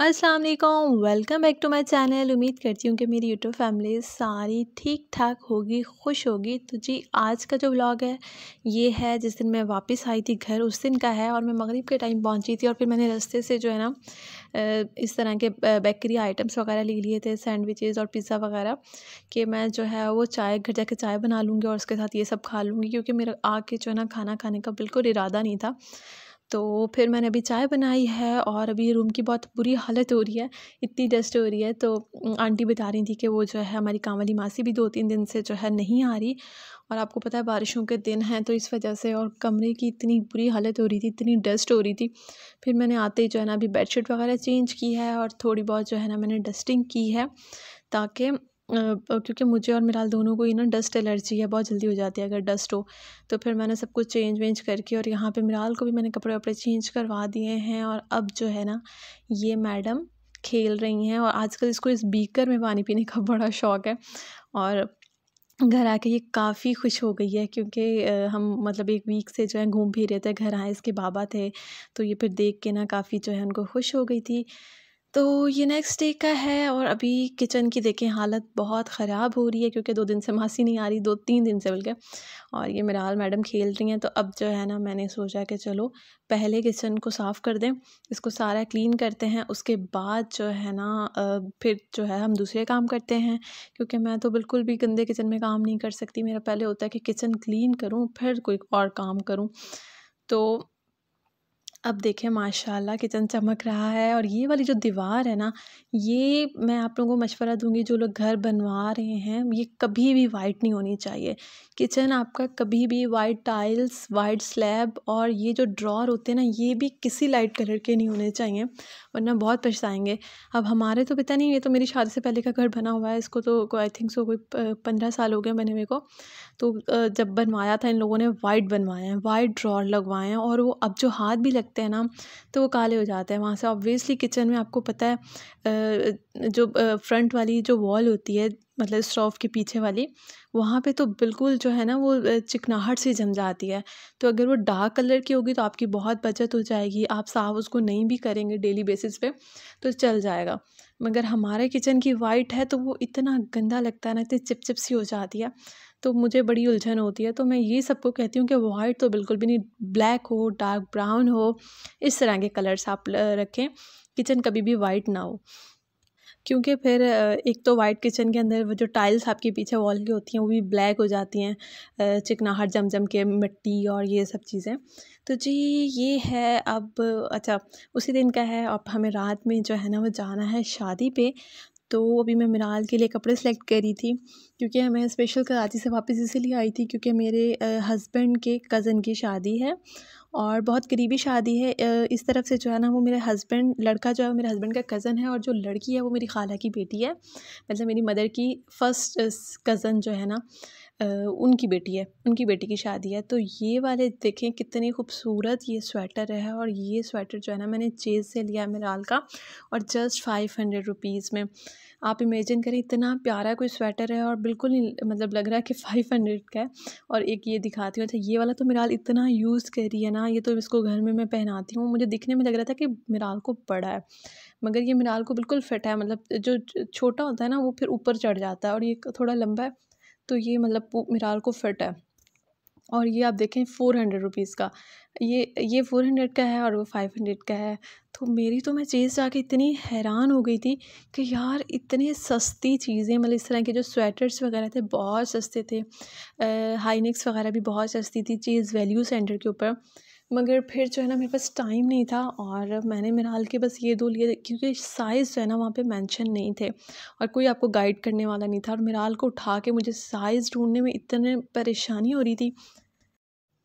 अस्सलाम वालेकुम welcome back to my channel उम्मीद करती हूँ कि मेरी यूट्यूब फैमिली सारी ठीक ठाक होगी खुश होगी तो जी आज का जो व्लॉग है ये है जिस दिन मैं वापस आई थी घर उस दिन का है और मैं मगरिब के टाइम पहुँची थी और फिर मैंने रास्ते से जो है ना इस तरह के बेकरी आइटम्स वगैरह ले लिए थे सैंडविचेज़ और पिज़्ज़ा वगैरह कि मैं जो है वो चाय घर जाके चाय बना लूँगी और उसके साथ ये सब खा लूँगी क्योंकि मेरा आके जो है ना खाना खाने का बिल्कुल इरादा नहीं था तो फिर मैंने अभी चाय बनाई है और अभी रूम की बहुत बुरी हालत हो रही है इतनी डस्ट हो रही है तो आंटी बता रही थी कि वो जो है हमारी काम वाली मासी भी दो तीन दिन से जो है नहीं आ रही और आपको पता है बारिशों के दिन हैं तो इस वजह से और कमरे की इतनी बुरी हालत हो रही थी इतनी डस्ट हो रही थी फिर मैंने आते ही जो है ना अभी बेडशीट वगैरह चेंज की है और थोड़ी बहुत जो है ना मैंने डस्टिंग की है ताकि क्योंकि मुझे और मिराल दोनों को ही ना डस्ट एलर्जी है बहुत जल्दी हो जाती है अगर डस्ट हो तो फिर मैंने सब कुछ चेंज वेंज करके और यहाँ पे मिराल को भी मैंने कपड़े वपड़े चेंज करवा दिए हैं और अब जो है ना ये मैडम खेल रही हैं और आजकल इसको इस बीकर में पानी पीने का बड़ा शौक़ है और घर आके ये काफ़ी खुश हो गई है क्योंकि हम मतलब एक वीक से जो है घूम भी रहे थे घर आए इसके बाबा थे तो ये फिर देख के ना काफ़ी जो है उनको खुश हो गई थी तो ये नेक्स्ट डे का है और अभी किचन की देखें हालत बहुत ख़राब हो रही है क्योंकि दो दिन से मासी नहीं आ रही दो तीन दिन से बल्कि और ये मिराल मैडम खेल रही हैं तो अब जो है ना मैंने सोचा कि चलो पहले किचन को साफ़ कर दें इसको सारा क्लीन करते हैं उसके बाद जो है ना फिर जो है हम दूसरे काम करते हैं क्योंकि मैं तो बिल्कुल भी गंदे किचन में काम नहीं कर सकती मेरा पहले होता है कि किचन क्लीन करूँ फिर कोई और काम करूँ तो अब देखें माशाल्लाह किचन चमक रहा है और ये वाली जो दीवार है ना ये मैं आप लोगों को मशवरा दूंगी जो लोग घर बनवा रहे हैं ये कभी भी वाइट नहीं होनी चाहिए किचन आपका कभी भी वाइट टाइल्स वाइट स्लैब और ये जो ड्रॉर होते हैं ना ये भी किसी लाइट कलर के नहीं होने चाहिए वरना बहुत पछताएँगे अब हमारे तो पता नहीं ये तो मेरी शादी से पहले का घर बना हुआ है इसको तो आई थिंक सो कोई पंद्रह साल हो गए बने हुए को तो जब बनवाया था इन लोगों ने वाइट बनवाया है वाइट ड्रॉर लगवाए हैं और वो अब जो हाथ भी लगता रखते हैं ना तो वो काले हो जाते हैं वहाँ से ऑब्वियसली किचन में आपको पता है जो फ्रंट वाली जो वॉल होती है मतलब स्टोव के पीछे वाली वहाँ पे तो बिल्कुल जो है ना वो चिकनाहट सी जम जाती है तो अगर वो डार्क कलर की होगी तो आपकी बहुत बचत हो जाएगी आप साफ उसको नहीं भी करेंगे डेली बेसिस पे तो चल जाएगा मगर हमारे किचन की वाइट है तो वो इतना गंदा लगता है ना इतनी चिपचिप सी हो जाती है तो मुझे बड़ी उलझन होती है तो मैं ये सबको कहती हूँ कि वाइट तो बिल्कुल भी नहीं ब्लैक हो डार्क ब्राउन हो इस तरह के कलर्स आप रखें किचन कभी भी वाइट ना हो क्योंकि फिर एक तो वाइट किचन के अंदर वो जो टाइल्स आपके पीछे वॉल की होती हैं वो भी ब्लैक हो जाती हैं चिकनाहट जम जम के मिट्टी और ये सब चीज़ें तो जी ये है अब अच्छा उसी दिन का है अब हमें रात में जो है ना वो जाना है शादी पे तो अभी मैं मिराल के लिए कपड़े सेलेक्ट कर रही थी क्योंकि मैं स्पेशल कराची से वापस इसीलिए आई थी क्योंकि मेरे हस्बैंड के कज़न की शादी है और बहुत करीबी शादी है इस तरफ से जो है ना वो मेरे हस्बैंड लड़का जो है वो मेरे हस्बैंड का कज़न है और जो लड़की है वो मेरी खाला की बेटी है मतलब मेरी मदर की फ़र्स्ट कज़न जो है ना उनकी बेटी है उनकी बेटी की शादी है तो ये वाले देखें कितनी खूबसूरत ये स्वेटर है और ये स्वेटर जो है ना मैंने चेज़ से लिया है मेराल का और जस्ट फाइव हंड्रेड रुपीज़ में आप इमेजिन करें इतना प्यारा कोई स्वेटर है और बिल्कुल ही मतलब लग रहा है कि फाइव हंड्रेड का है और एक ये दिखाती हूँ अच्छा ये वाला तो मिराल इतना यूज़ कर रही है ना ये तो इसको घर में मैं पहनाती हूँ मुझे दिखने में लग रहा था कि मिराल को बड़ा है मगर ये मिराल को बिल्कुल फिट है मतलब जो छोटा होता है ना वो फिर ऊपर चढ़ जाता है और ये थोड़ा लंबा है तो ये मतलब मिराल को फिट है और ये आप देखें फ़ोर हंड्रेड रुपीज़ का ये ये फ़ोर हंड्रेड का है और वो फाइव हंड्रेड का है तो मेरी तो मैं चीज़ जाके इतनी हैरान हो गई थी कि यार इतनी सस्ती चीज़ें मतलब इस तरह के जो स्वेटर्स वगैरह थे बहुत सस्ते थे हाईनेक्स वगैरह भी बहुत सस्ती थी चीज़ वैल्यू सेंटर के ऊपर मगर फिर जो है ना मेरे पास टाइम नहीं था और मैंने मिनाल के बस ये दो लिए क्योंकि साइज़ जो है ना वहाँ पे मेंशन नहीं थे और कोई आपको गाइड करने वाला नहीं था और मेरा को उठा के मुझे साइज़ ढूंढने में इतने परेशानी हो रही थी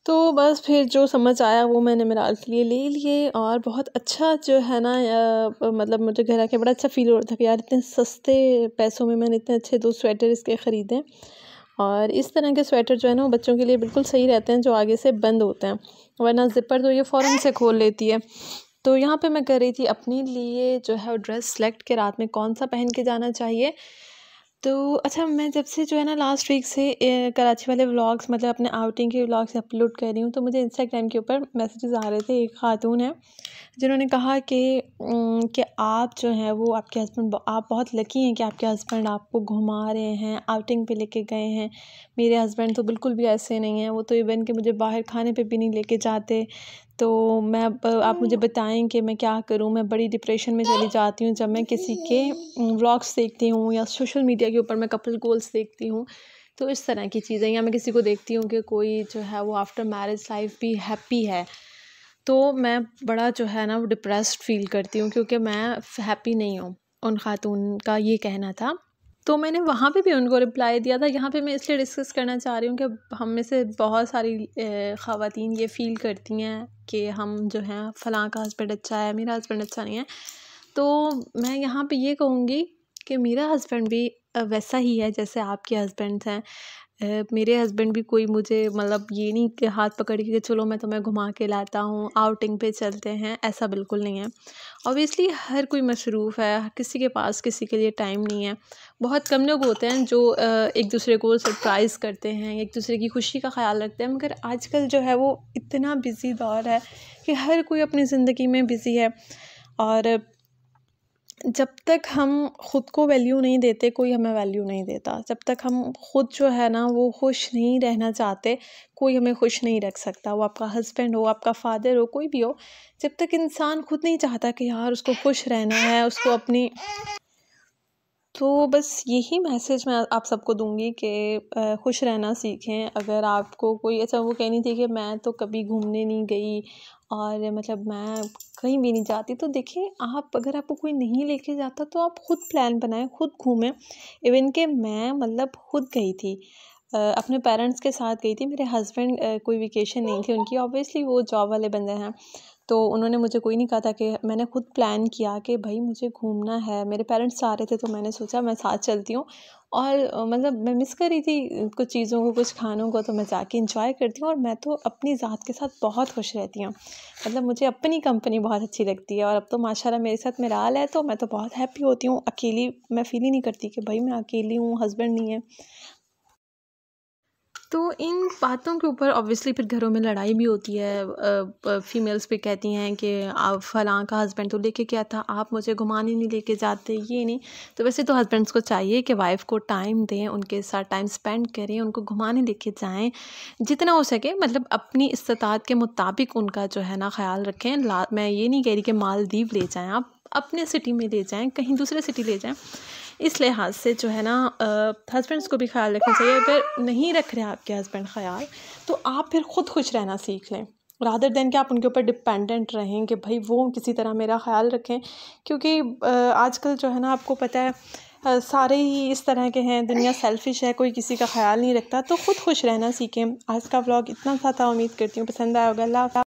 तो बस फिर जो समझ आया वो मैंने मिराल के लिए ले लिए और बहुत अच्छा जो है ना मतलब मुझे घर आके बड़ा अच्छा फील हो रहा था कि यार इतने सस्ते पैसों में मैंने इतने अच्छे दो स्वेटर इसके ख़रीदे और इस तरह के स्वेटर जो है ना वो बच्चों के लिए बिल्कुल सही रहते हैं जो आगे से बंद होते हैं वरना ज़िपर तो ये फ़ौरन से खोल लेती है तो यहाँ पे मैं कर रही थी अपने लिए जो है वो ड्रेस सेलेक्ट के रात में कौन सा पहन के जाना चाहिए तो अच्छा मैं जब से जो है ना लास्ट वीक से कराची वाले व्लॉग्स मतलब अपने आउटिंग के व्लॉग्स अपलोड कर रही हूँ तो मुझे इंस्टाग्राम के ऊपर मैसेजेस आ रहे थे एक खातून है जिन्होंने कहा कि कि आप जो हैं वो आपके हस्बैंड आप बहुत लकी हैं कि आपके हस्बैंड आपको घुमा रहे हैं आउटिंग पे लेके गए हैं मेरे हस्बैंड तो बिल्कुल भी ऐसे नहीं हैं वो तो इवन कि मुझे बाहर खाने पे भी नहीं लेके जाते तो मैं अब आप मुझे हाँ। बताएं कि मैं क्या करूं मैं बड़ी डिप्रेशन में चली जाती हूं जब मैं किसी के व्लॉग्स देखती हूं या सोशल मीडिया के ऊपर मैं कपल गोल्स देखती हूं तो इस तरह की चीज़ें या मैं किसी को देखती हूँ कि कोई जो है वो आफ्टर मैरिज लाइफ भी हैप्पी है तो मैं बड़ा जो है ना वो डिप्रेस फील करती हूँ क्योंकि मैं हैप्पी नहीं हूँ उन खातून का ये कहना था तो मैंने वहाँ पे भी उनको रिप्लाई दिया था यहाँ पे मैं इसलिए डिस्कस करना चाह रही हूँ कि हम में से बहुत सारी ख़वातीन ये फ़ील करती हैं कि हम जो हैं फ़लाँ का हस्बैंड अच्छा है मेरा हस्बैंड अच्छा नहीं है तो मैं यहाँ पे ये कहूँगी कि मेरा हस्बैंड भी वैसा ही है जैसे आपके हस्बैंड हैं मेरे हस्बैंड भी कोई मुझे मतलब ये नहीं कि हाथ पकड़ के चलो मैं तुम्हें घुमा के लाता हूँ आउटिंग पे चलते हैं ऐसा बिल्कुल नहीं है ऑब्वियसली हर कोई मशरूफ़ है किसी के पास किसी के लिए टाइम नहीं है बहुत कम लोग होते हैं जो एक दूसरे को सरप्राइज़ करते हैं एक दूसरे की खुशी का ख्याल रखते हैं मगर आजकल जो है वो इतना बिज़ी दौर है कि हर कोई अपनी ज़िंदगी में बिज़ी है और जब तक हम ख़ुद को वैल्यू नहीं देते कोई हमें वैल्यू नहीं देता जब तक हम खुद जो है ना वो खुश नहीं रहना चाहते कोई हमें खुश नहीं रख सकता वो आपका हस्बैंड हो आपका फादर हो कोई भी हो जब तक इंसान खुद नहीं चाहता कि यार उसको खुश रहना है उसको अपनी तो बस यही मैसेज मैं आप सबको दूंगी कि खुश रहना सीखें अगर आपको कोई अच्छा वो कहनी थी कि मैं तो कभी घूमने नहीं गई और मतलब मैं कहीं भी नहीं जाती तो देखें आप अगर आपको कोई नहीं लेके जाता तो आप ख़ुद प्लान बनाएं खुद घूमें इवन के मैं मतलब खुद गई थी अपने पेरेंट्स के साथ गई थी मेरे हस्बैंड कोई वेकेशन नहीं थी उनकी ऑब्वियसली वो जॉब वाले बंदे हैं तो उन्होंने मुझे कोई नहीं कहा था कि मैंने खुद प्लान किया कि भाई मुझे घूमना है मेरे पेरेंट्स आ रहे थे तो मैंने सोचा मैं साथ चलती हूँ और मतलब मैं मिस कर रही थी कुछ चीज़ों को कुछ खानों को तो मैं जाके इंजॉय करती हूँ और मैं तो अपनी ज़ात के साथ बहुत खुश रहती हूँ मतलब मुझे अपनी कंपनी बहुत अच्छी लगती है और अब तो माशाल्लाह मेरे साथ मेरा हाल है तो मैं तो बहुत हैप्पी होती हूँ अकेली मैं फील ही नहीं करती कि भाई मैं अकेली हूँ हस्बैंड नहीं है तो इन बातों के ऊपर ऑब्वियसली फिर घरों में लड़ाई भी होती है फीमेल्स भी कहती हैं कि आप फलां का हस्बैंड तो लेके क्या था आप मुझे घुमाने नहीं लेके जाते ये नहीं तो वैसे तो हस्बैंड्स को चाहिए कि वाइफ को टाइम दें उनके साथ टाइम स्पेंड करें उनको घुमाने लेके जाएं जितना हो सके मतलब अपनी इस्तात के मुताबिक उनका जो है ना ख्याल रखें मैं ये नहीं कह रही कि मालदीव ले जाएँ आप अपने सिटी में ले जाएँ कहीं दूसरे सिटी ले जाएँ इस लिहाज से जो है ना हस्बैंड्स को भी ख्याल रखना चाहिए अगर नहीं रख रहे आपके हस्बैंड ख्याल तो आप फिर ख़ुद खुश रहना सीख लें रादर देन कि आप उनके ऊपर डिपेंडेंट रहें कि भाई वो किसी तरह मेरा ख्याल रखें क्योंकि आजकल जो है ना आपको पता है सारे ही इस तरह के हैं दुनिया सेल्फिश है कोई किसी का ख्याल नहीं रखता तो ख़ुद खुश रहना सीखें आज का व्लॉग इतना सा था उम्मीद करती हूँ पसंद आया होगा अल्लाह